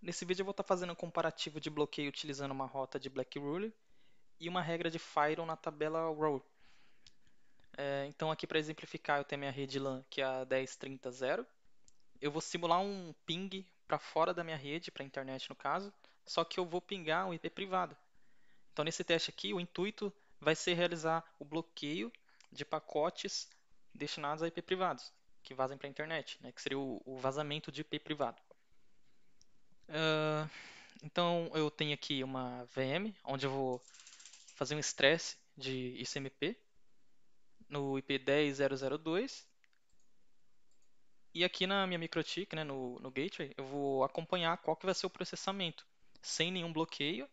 Nesse vídeo eu vou estar tá fazendo um comparativo de bloqueio utilizando uma rota de Black Ruler e uma regra de firewall na tabela Row. É, então aqui para exemplificar eu tenho minha rede LAN que é a 10.30.0. Eu vou simular um ping para fora da minha rede, para a internet no caso, só que eu vou pingar um IP privado. Então nesse teste aqui o intuito vai ser realizar o bloqueio de pacotes destinados a IP privados, que vazem para a internet, né, que seria o, o vazamento de IP privado. Uh, então eu tenho aqui uma VM onde eu vou fazer um stress de ICMP no IP 10002 e aqui na minha microtik, né, no, no gateway, eu vou acompanhar qual que vai ser o processamento sem nenhum bloqueio,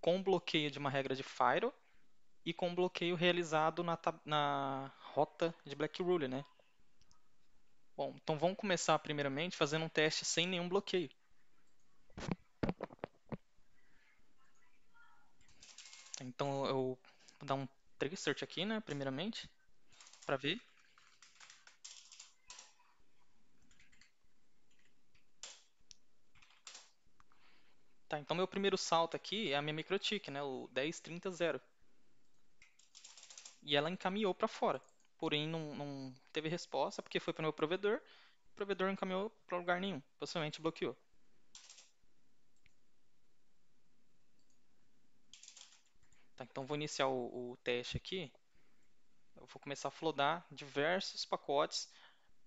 com bloqueio de uma regra de firewall e com bloqueio realizado na, na rota de Black Rule, né? Bom, então vamos começar primeiramente fazendo um teste sem nenhum bloqueio. Então eu vou dar um trigger search aqui, né, primeiramente, para ver. Tá, então meu primeiro salto aqui é a minha microtik, né, o 10300. E ela encaminhou para fora, porém não, não teve resposta porque foi para o meu provedor, o provedor não encaminhou para lugar nenhum, possivelmente bloqueou. Então, vou iniciar o, o teste aqui. Eu vou começar a flodar diversos pacotes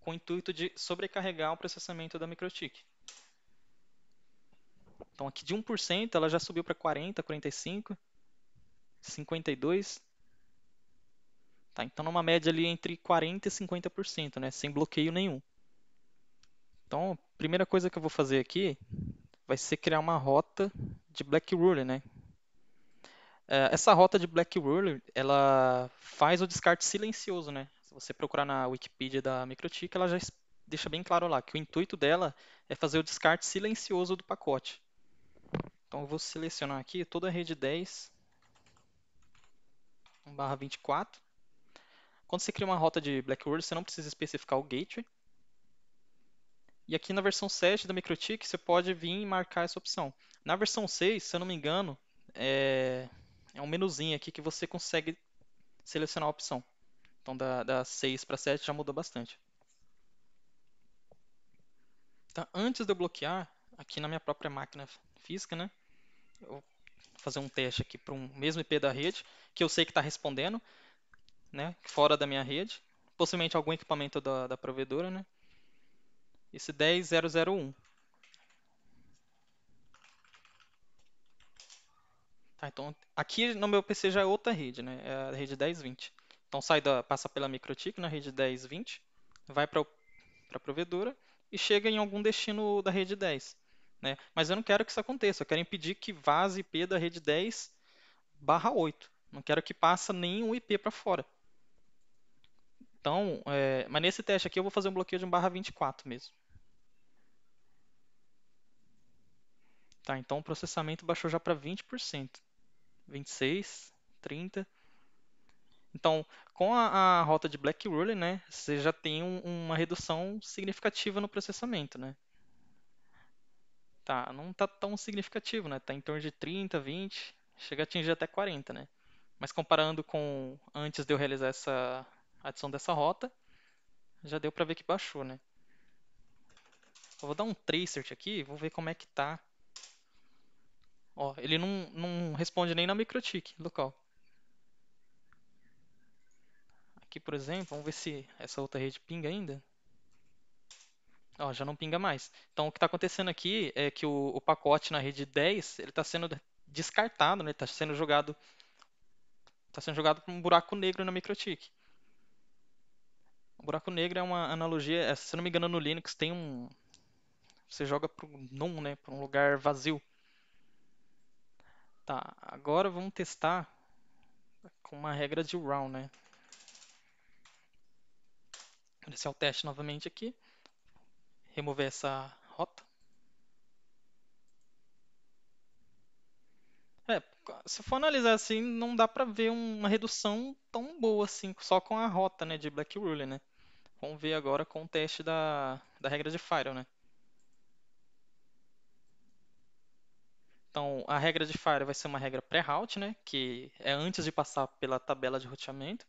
com o intuito de sobrecarregar o processamento da MikroTik. Então, aqui de 1%, ela já subiu para 40, 45, 52. Tá, então, numa média ali entre 40% e 50%, né, sem bloqueio nenhum. Então, a primeira coisa que eu vou fazer aqui vai ser criar uma rota de Black rule, né? É, essa rota de Black Whirl, ela faz o descarte silencioso, né? Se você procurar na Wikipedia da Microtik, ela já deixa bem claro lá que o intuito dela é fazer o descarte silencioso do pacote. Então eu vou selecionar aqui toda a rede 10 barra 24. Quando você cria uma rota de Black Whirl, você não precisa especificar o gateway. E aqui na versão 7 da Microtik, você pode vir e marcar essa opção. Na versão 6, se eu não me engano, é é um menuzinho aqui que você consegue selecionar a opção. Então, da, da 6 para 7 já mudou bastante. Tá? Antes de eu bloquear, aqui na minha própria máquina física, né? Eu vou fazer um teste aqui para um mesmo IP da rede, que eu sei que está respondendo, né? Fora da minha rede. Possivelmente algum equipamento da, da provedora, né? Esse 10001. Tá, então aqui no meu PC já é outra rede, né? É a rede 1020. Então sai da, passa pela MikroTik na rede 1020, vai para a provedora e chega em algum destino da rede 10. Né? Mas eu não quero que isso aconteça, eu quero impedir que vaze IP da rede 10 barra 8. Não quero que passe nenhum IP para fora. Então, é, mas nesse teste aqui eu vou fazer um bloqueio de 1 barra 24 mesmo. Tá, então o processamento baixou já para 20%. 26, 30. Então, com a, a rota de Black Ruler, né, você já tem um, uma redução significativa no processamento, né? Tá, não tá tão significativo, né? Tá em torno de 30, 20, chega a atingir até 40, né? Mas comparando com antes de eu realizar essa adição dessa rota, já deu para ver que baixou, né? Eu vou dar um tracer aqui, vou ver como é que tá Ó, ele não, não responde nem na microtik local. Aqui, por exemplo, vamos ver se essa outra rede pinga ainda. Ó, já não pinga mais. Então, o que está acontecendo aqui é que o, o, pacote na rede 10 ele está sendo descartado, né? Está sendo jogado, está sendo jogado para um buraco negro na microtik. O buraco negro é uma analogia, é, se não me engano, no Linux tem um, você joga para um, né, para um lugar vazio. Tá, agora vamos testar com uma regra de round, né? Iniciar o teste novamente aqui. Remover essa rota. É, se for analisar assim, não dá para ver uma redução tão boa assim, só com a rota né, de Black Ruler, né? Vamos ver agora com o teste da, da regra de Fire, né? Então, a regra de Fire vai ser uma regra pré-route, né? Que é antes de passar pela tabela de roteamento.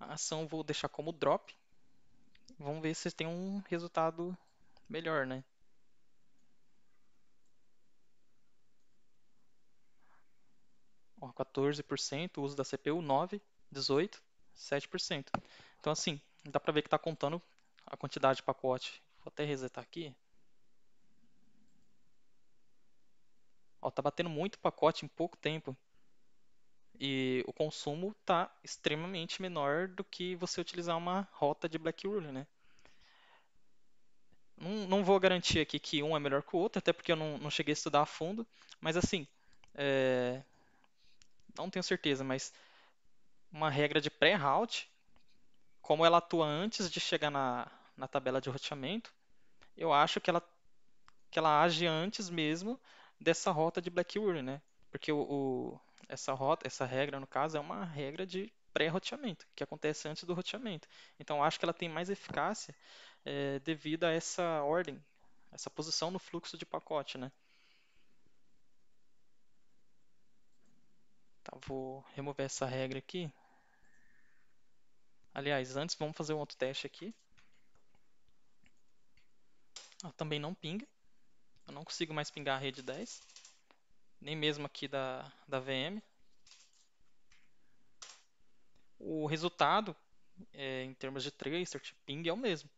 A ação vou deixar como drop. Vamos ver se tem um resultado melhor, né? Ó, 14%, uso da CPU 9, 18. 7%. Então, assim, dá para ver que está contando a quantidade de pacote. Vou até resetar aqui. Está batendo muito pacote em pouco tempo. E o consumo está extremamente menor do que você utilizar uma rota de Black Rule, né? Não, não vou garantir aqui que um é melhor que o outro, até porque eu não, não cheguei a estudar a fundo. Mas assim, é... não tenho certeza, mas uma regra de pré-route, como ela atua antes de chegar na, na tabela de roteamento, eu acho que ela, que ela age antes mesmo dessa rota de Blackwood, né? Porque o, o, essa rota, essa regra, no caso, é uma regra de pré-roteamento, que acontece antes do roteamento. Então, acho que ela tem mais eficácia é, devido a essa ordem, essa posição no fluxo de pacote, né? Tá, vou remover essa regra aqui. Aliás, antes vamos fazer um outro teste aqui. Ela ah, também não pinga. Eu não consigo mais pingar a rede 10. Nem mesmo aqui da, da VM. O resultado, é, em termos de tracer, de ping, é o mesmo.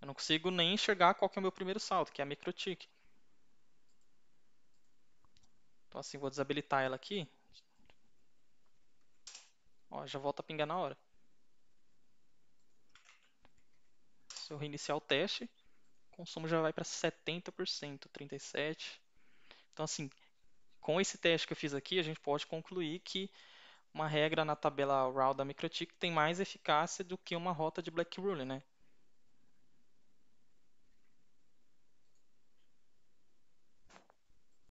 Eu não consigo nem enxergar qual é o meu primeiro salto, que é a microtik. Então assim, vou desabilitar ela aqui. Ó, já volta a pingar na hora. Se eu reiniciar o teste, o consumo já vai para 70%, 37%. Então, assim, com esse teste que eu fiz aqui, a gente pode concluir que uma regra na tabela RAW da Microtik tem mais eficácia do que uma rota de Black Rule, né?